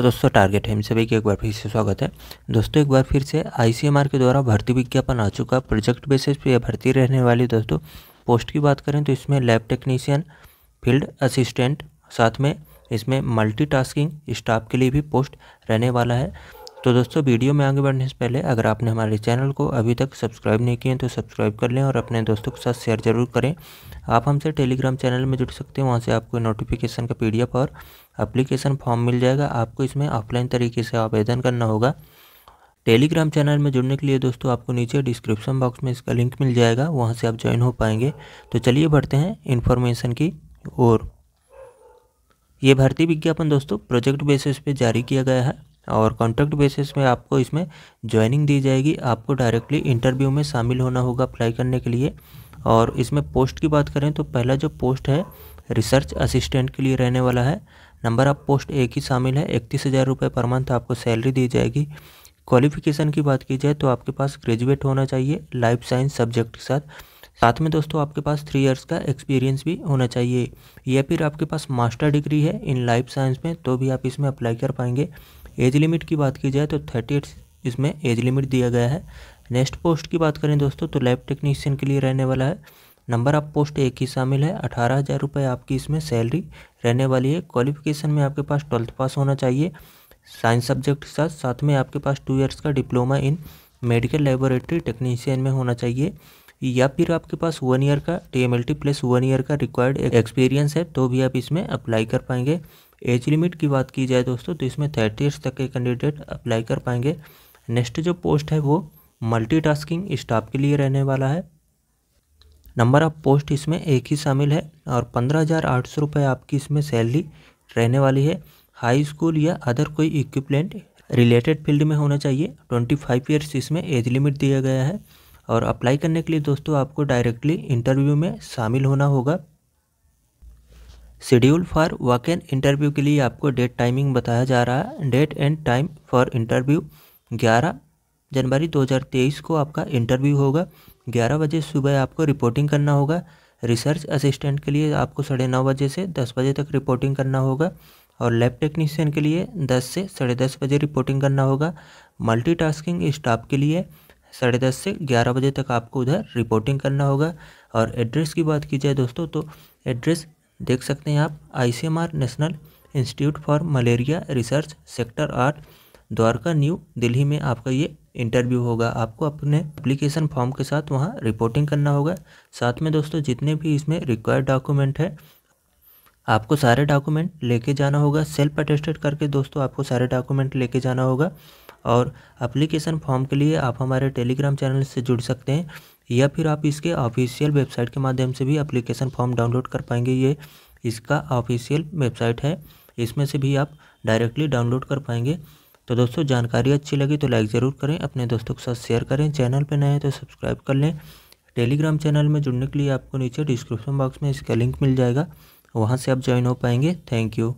दोस्तों टारगेट है सभी के एक बार फिर से स्वागत है दोस्तों एक बार फिर से आईसीएमआर के द्वारा भर्ती विज्ञापन आ चुका प्रोजेक्ट बेसिस पे भर्ती रहने वाली दोस्तों पोस्ट की बात करें तो इसमें लैब टेक्नीशियन फील्ड असिस्टेंट साथ में इसमें मल्टीटास्किंग स्टाफ के लिए भी पोस्ट रहने वाला है तो दोस्तों वीडियो में आगे बढ़ने से पहले अगर आपने हमारे चैनल को अभी तक सब्सक्राइब नहीं किए तो सब्सक्राइब कर लें और अपने दोस्तों के साथ शेयर जरूर करें आप हमसे टेलीग्राम चैनल में जुड़ सकते हैं वहाँ से आपको नोटिफिकेशन का पी और अप्लीकेशन फॉर्म मिल जाएगा आपको इसमें ऑफलाइन तरीके से आवेदन करना होगा टेलीग्राम चैनल में जुड़ने के लिए दोस्तों आपको नीचे डिस्क्रिप्शन बॉक्स में इसका लिंक मिल जाएगा वहाँ से आप ज्वाइन हो पाएंगे तो चलिए बढ़ते हैं इन्फॉर्मेशन की ओर ये भर्ती विज्ञापन दोस्तों प्रोजेक्ट बेसिस पे जारी किया गया है और कॉन्ट्रैक्ट बेसिस में आपको इसमें ज्वाइनिंग दी जाएगी आपको डायरेक्टली इंटरव्यू में शामिल होना होगा अप्लाई करने के लिए और इसमें पोस्ट की बात करें तो पहला जो पोस्ट है रिसर्च असिस्टेंट के लिए रहने वाला है नंबर ऑफ पोस्ट एक ही शामिल है इकतीस हज़ार रुपये पर मंथ आपको सैलरी दी जाएगी क्वालिफिकेशन की बात की जाए तो आपके पास ग्रेजुएट होना चाहिए लाइफ साइंस सब्जेक्ट के साथ साथ में दोस्तों आपके पास थ्री इयर्स का एक्सपीरियंस भी होना चाहिए या फिर आपके पास मास्टर डिग्री है इन लाइफ साइंस में तो भी आप इसमें अप्लाई कर पाएंगे एज लिमिट की बात की जाए तो थर्टी इसमें एज लिमिट दिया गया है नेक्स्ट पोस्ट की बात करें दोस्तों तो लैब टेक्नीशियन के लिए रहने वाला है नंबर ऑफ पोस्ट एक ही शामिल है अठारह हज़ार रुपये आपकी इसमें सैलरी रहने वाली है क्वालिफिकेशन में आपके पास ट्वेल्थ पास होना चाहिए साइंस सब्जेक्ट के साथ साथ में आपके पास टू इयर्स का diploma in medical laboratory technician में होना चाहिए या फिर आपके पास वन ईयर का T M L T plus one year का रिक्वायर्ड एक्सपीरियंस है तो भी आप इसमें अप्लाई कर पाएंगे एज लिमिट की बात की जाए दोस्तों तो इसमें थर्टी ईयर्स तक के कैंडिडेट अप्लाई कर पाएंगे नेक्स्ट जो पोस्ट है वो मल्टीटास्किंग स्टाफ के लिए रहने वाला है नंबर ऑफ पोस्ट इसमें एक ही शामिल है और पंद्रह हज़ार आठ सौ रुपये आपकी इसमें सैलरी रहने वाली है हाई स्कूल या अदर कोई इक्विपमेंट रिलेटेड फील्ड में होना चाहिए ट्वेंटी फाइव ईयर्स इसमें एज लिमिट दिया गया है और अप्लाई करने के लिए दोस्तों आपको डायरेक्टली इंटरव्यू में शामिल होना होगा शेड्यूल फॉर वैकेंट इंटरव्यू के लिए आपको डेट टाइमिंग बताया जा रहा है date and time for interview 11 जनवरी 2023 को आपका इंटरव्यू होगा 11 बजे सुबह आपको रिपोर्टिंग करना होगा रिसर्च असिस्टेंट के लिए आपको साढ़े नौ बजे से दस बजे तक रिपोर्टिंग करना होगा और लैब टेक्नीशियन के लिए दस से साढ़े दस बजे रिपोर्टिंग करना होगा मल्टीटास्किंग स्टाफ के लिए साढ़े दस से ग्यारह बजे तक आपको उधर रिपोर्टिंग करना होगा और एड्रेस की बात की जाए दोस्तों तो एड्रेस देख सकते हैं आप ICMR national institute for malaria research sector आठ द्वारका न्यू दिल्ली में आपका ये इंटरव्यू होगा आपको अपने एप्लीकेशन फॉर्म के साथ वहाँ रिपोर्टिंग करना होगा साथ में दोस्तों जितने भी इसमें रिक्वायर्ड डॉक्यूमेंट है आपको सारे डॉक्यूमेंट लेके जाना होगा सेल्फ अटेस्टेड करके दोस्तों आपको सारे डॉक्यूमेंट लेके जाना होगा और अप्लीकेशन फॉर्म के लिए आप हमारे टेलीग्राम चैनल से जुड़ सकते हैं या फिर आप इसके ऑफिशियल वेबसाइट के माध्यम से भी अप्लीकेशन फॉर्म डाउनलोड कर पाएंगे ये इसका ऑफिशियल वेबसाइट है इसमें से भी आप डायरेक्टली डाउनलोड कर पाएंगे तो दोस्तों जानकारी अच्छी लगी तो लाइक ज़रूर करें अपने दोस्तों के साथ शेयर करें चैनल पर नए हैं तो सब्सक्राइब कर लें टेलीग्राम चैनल में जुड़ने के लिए आपको नीचे डिस्क्रिप्शन बॉक्स में इसका लिंक मिल जाएगा वहाँ से आप ज्वाइन हो पाएंगे थैंक यू